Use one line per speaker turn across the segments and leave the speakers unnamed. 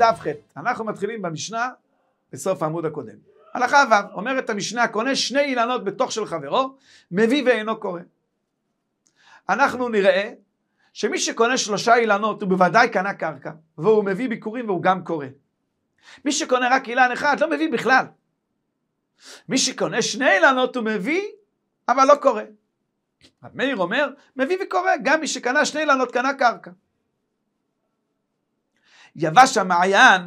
דף ח', אנחנו מתחילים במשנה בסוף העמוד הקודם. הלכה ו', אומרת המשנה, קונה שני אילנות בתוך של חברו, מביא ואינו קורא. אנחנו נראה שמי שקונה שלושה אילנות, הוא בוודאי קנה קרקע, והוא מביא ביקורים והוא גם קורא. מי שקונה רק אילן אחד, לא מביא בכלל. מי שקונה שני אילנות, הוא מביא, אבל לא קורא. רב מאיר אומר, מביא וקורא, גם מי שקנה שני אילנות קנה קרקע. יבש המעיין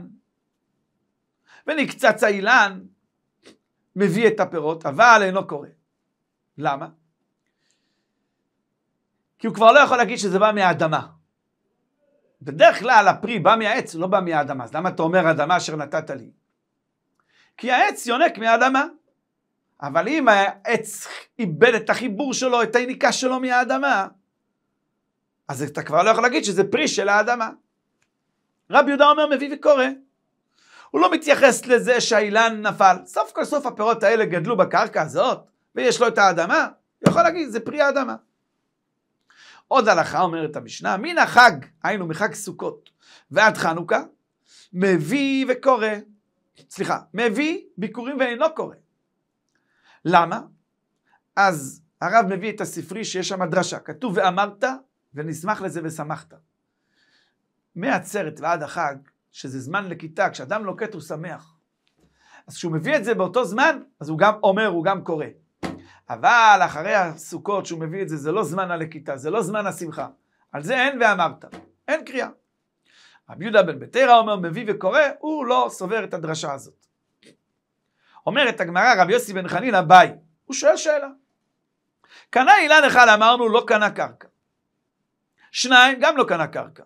ונקצץ האילן, מביא את הפירות, אבל אינו קורה. למה? כי הוא כבר לא יכול להגיד שזה בא מהאדמה. בדרך כלל הפרי בא מהעץ, לא בא מהאדמה. אז למה אתה אומר אדמה אשר נתת לי? כי העץ יונק מהאדמה. אבל אם העץ איבד את החיבור שלו, את היניקה שלו מהאדמה, אז אתה כבר לא יכול להגיד שזה פרי של האדמה. רבי יהודה אומר מביא וקורא. הוא לא מתייחס לזה שהאילן נפל. סוף כל סוף הפירות האלה גדלו בקרקע הזאת, ויש לו את האדמה, הוא יכול להגיד, זה פרי האדמה. עוד הלכה אומרת המשנה, מן החג, היינו מחג סוכות ועד חנוכה, מביא וקורא, סליחה, מביא ביקורים ואינו קורא. למה? אז הרב מביא את הספרי שיש שם דרשה, כתוב ואמרת ונשמח לזה ושמחת. מעצרת ועד החג, שזה זמן לכיתה, כשאדם לוקט הוא שמח. אז כשהוא מביא את זה באותו זמן, אז הוא גם אומר, הוא גם קורא. אבל אחרי הסוכות שהוא מביא את זה, זה לא זמן הלקיטה, זה לא זמן השמחה. על זה אין ואמרת, אין קריאה. רבי יהודה בן ביתרא אומר, מביא וקורא, הוא לא סובר את הדרשה הזאת. אומרת הגמרא, רבי יוסי בן חנינא, ביי. הוא שואל שאלה. קנה אילן אחד, אמרנו, לא קנה קרקע. שניים, גם לא קנה קרקע.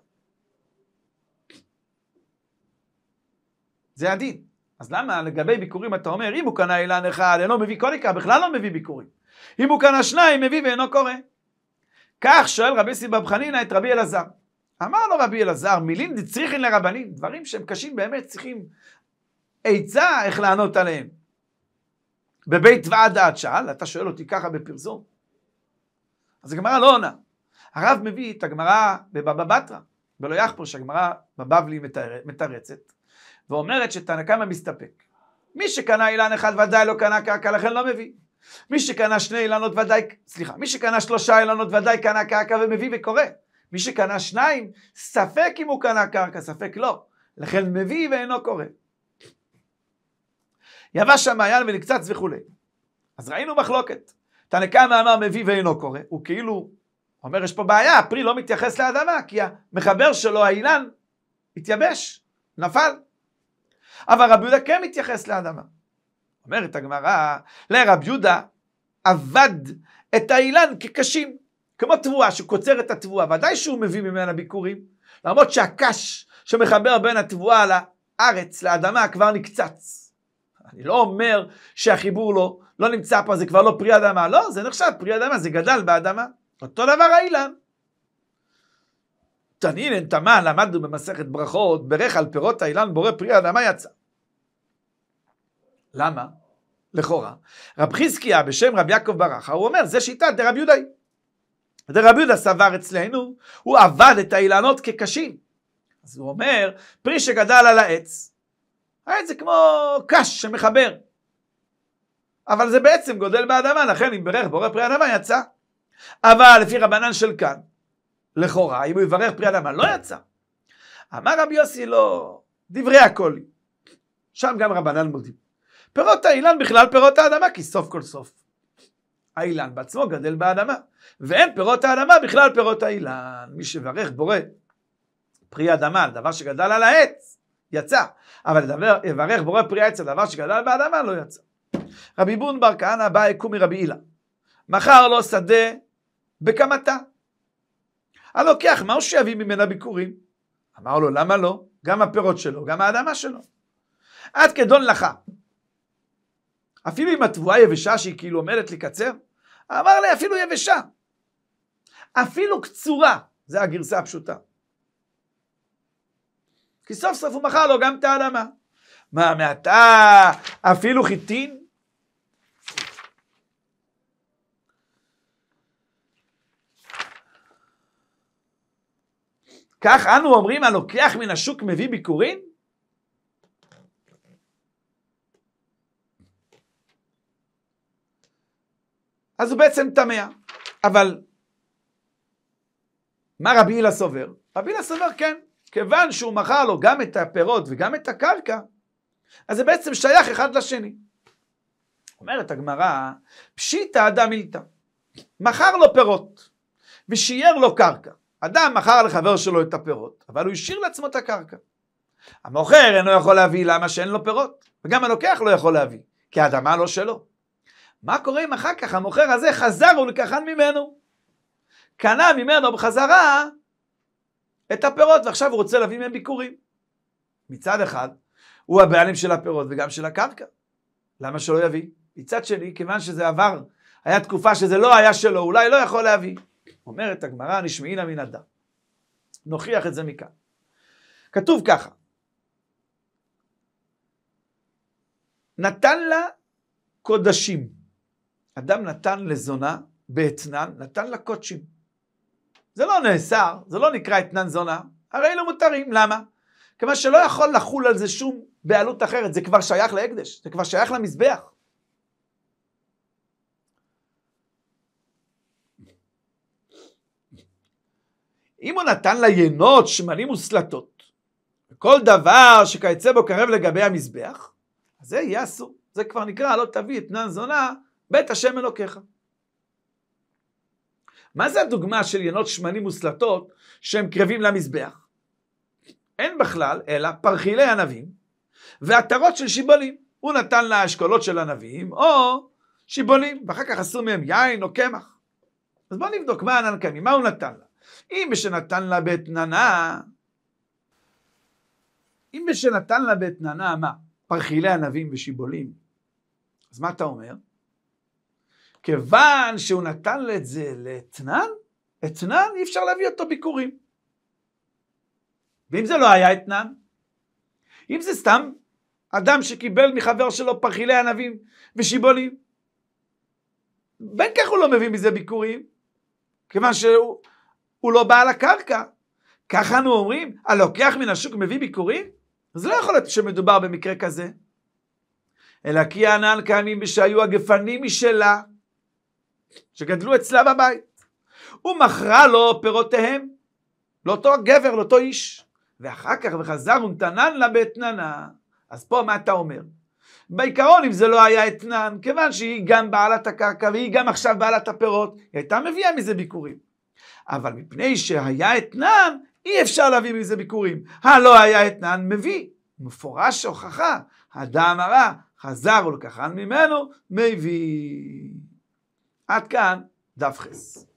זה הדין. אז למה לגבי ביקורים אתה אומר, אם הוא קנה אילן אחד, אינו מביא קוריקה, בכלל לא מביא ביקורים. אם הוא קנה שניים, מביא ואינו קורא. כך שואל רבי סיבב חנינא את רבי אלעזר. אמר לו רבי אלעזר, מילים דצריכין לרבנים, דברים שהם קשים באמת, צריכים עצה איך לענות עליהם. בבית ועד דעת שאל, אתה שואל אותי ככה בפרסום? אז הגמרא לא עונה. הרב מביא את הגמרא בבבא בתרא, בלא יחפוש, הגמרא בבבלי מתרצת, ואומרת שתנא קמא מסתפק. מי שקנה אילן אחד ודאי לא קנה קרקע, לכן לא מביא. מי שקנה שני אילנות ודאי, סליחה, מי שקנה שלושה אילנות ודאי קנה קרקע ומביא וקורא. מי שקנה שניים, ספק אם הוא קנה קרקע, ספק לא. לכן מביא ואינו קורא. יבש המעיין ונקצץ וכולי. אז ראינו מחלוקת. תנא קמא אמר מביא ואינו קורא, הוא כאילו אומר יש פה בעיה, הפרי לא מתייחס לאדמה, כי המחבר שלו, האילן, התייבש, נפל. אבל רבי יהודה כן מתייחס לאדמה. אומרת הגמרא, לרבי יהודה עבד את האילן כקשים, כמו תבואה שקוצר את התבואה, ודאי שהוא מביא ממנה ביקורים, למרות שהקש שמחבר בין התבואה לארץ, לאדמה, כבר נקצץ. אני לא אומר שהחיבור לא, לא נמצא פה, זה כבר לא פרי אדמה. לא, זה נחשב פרי אדמה, זה גדל באדמה. אותו דבר האילן. תנין אין תמה למדנו במסכת ברכות, ברך על פירות האילן בורא פרי האדמה יצא. למה? לכאורה. רב חזקיה בשם רב יעקב ברכה, הוא אומר, זה שיטת דרב יהודאי. דרב יהודה סבר אצלנו, הוא עבד את האילנות כקשים. אז הוא אומר, פרי שגדל על העץ, העץ זה כמו קש שמחבר. אבל זה בעצם גודל באדמה, לכן אם ברך בורא פרי אדמה יצא. אבל לפי רבנן של כאן, לכאורה, אם הוא יברך פרי אדמה, לא יצא. אמר רבי יוסי, לא, דברי הכל. שם גם רבנן מודים. פירות האילן בכלל פירות האדמה, כי סוף כל סוף האילן בעצמו גדל באדמה, ואין פירות האדמה בכלל פירות האילן. מי שברך בורא פרי אדמה, על דבר שגדל על העץ, יצא. אבל לדבר, יברך בורא פרי העץ, על דבר שגדל באדמה, לא יצא. רבי בון בר כהנא בא יקום מרבי אילן. מכר לו לא שדה בקמתה. הלוקח, מה הוא שיביא ממנה ביכורים? אמר לו, למה לא? גם הפירות שלו, גם האדמה שלו. עד כדון לך. אפילו אם התבואה יבשה שהיא כאילו עומדת לקצר, אמר לי אפילו יבשה. אפילו קצורה, זה הגרסה הפשוטה. כי סוף סוף הוא מכר לו גם את האדמה. מה, מעתה אפילו חיטין? כך אנו אומרים, הלוקח מן השוק מביא ביקורים? אז הוא בעצם טמא. אבל מה רבי הילה סובר? רבי הילה סובר כן, כיוון שהוא מכר לו גם את הפירות וגם את הקרקע, אז זה בעצם שייך אחד לשני. אומרת הגמרא, פשיטא דמילתא, מכר לו פירות ושייר לו קרקע. אדם מכר לחבר שלו את הפירות, אבל הוא השאיר לעצמו את הקרקע. המוכר אינו יכול להביא, למה שאין לו פירות? וגם הלוקח לא יכול להביא, כי האדמה לא שלו. מה קורה אם אחר כך המוכר הזה חזר ולקחן ממנו? קנה ממנו בחזרה את הפירות, ועכשיו הוא רוצה להביא מהם ביקורים. מצד אחד, הוא הבעלים של הפירות וגם של הקרקע. למה שלא יביא? מצד שני, כיוון שזה עבר, היה תקופה שזה לא היה שלו, אולי לא יכול להביא. אומרת הגמרא, נשמעי לה מן הדר. נוכיח את זה מכאן. כתוב ככה, נתן לה קודשים. אדם נתן לזונה באתנן, נתן לה קודשים. זה לא נאסר, זה לא נקרא אתנן זונה, הרי לא מותרים, למה? כיוון שלא יכול לחול על זה שום בעלות אחרת, זה כבר שייך להקדש, זה כבר שייך למזבח. אם הוא נתן לה ינות, שמנים וסלטות, וכל דבר שכייצא בו קרב לגבי המזבח, אז זה יהיה אסור. זה כבר נקרא לא תביא אתנן זונה בית השם אלוקיך. מה זה הדוגמה של ינות שמנים וסלטות שהם קרבים למזבח? אין בכלל, אלא פרחילי ענבים ועטרות של שיבולים. הוא נתן לה אשכולות של ענבים או שיבולים, ואחר כך עשו מהם יין או קמח. אז בואו נבדוק מה ענן קמי, מה הוא נתן לה? אם בשנתן לה באתננה, אם בשנתן לה באתננה, מה? פרחילי ענבים ושיבולים. אז מה אתה אומר? כיוון שהוא נתן את זה לאתנן, אתנן אי אפשר להביא אותו ביקורים. ואם זה לא היה אתנן? אם זה סתם אדם שקיבל מחבר שלו פרחילי ענבים ושיבולים, בין כך הוא לא מביא מזה ביקורים, כיוון שהוא הוא לא בעל הקרקע. ככה אנו אומרים, הלוקח מן השוק מביא ביקורים? אז לא יכול להיות שמדובר במקרה כזה. אלא כי הענן קיימים בשהיו הגפנים משלה, שגדלו אצלה בבית. הוא מכרה לו פירותיהם, לאותו גבר, לאותו איש. ואחר כך וחזר ונתנן לה באתננה. אז פה מה אתה אומר? בעיקרון, אם זה לא היה אתנן, כיוון שהיא גם בעלת הקרקע והיא גם עכשיו בעלת הפירות, היא הייתה מביאה מזה ביקורים. אבל מפני שהיה אתנן, אי אפשר להביא מזה ביקורים. הלא היה אתנן, מביא. מפורש הוכחה, הדם הרע, חזר ולקחן ממנו, מביא. עד כאן דף חס.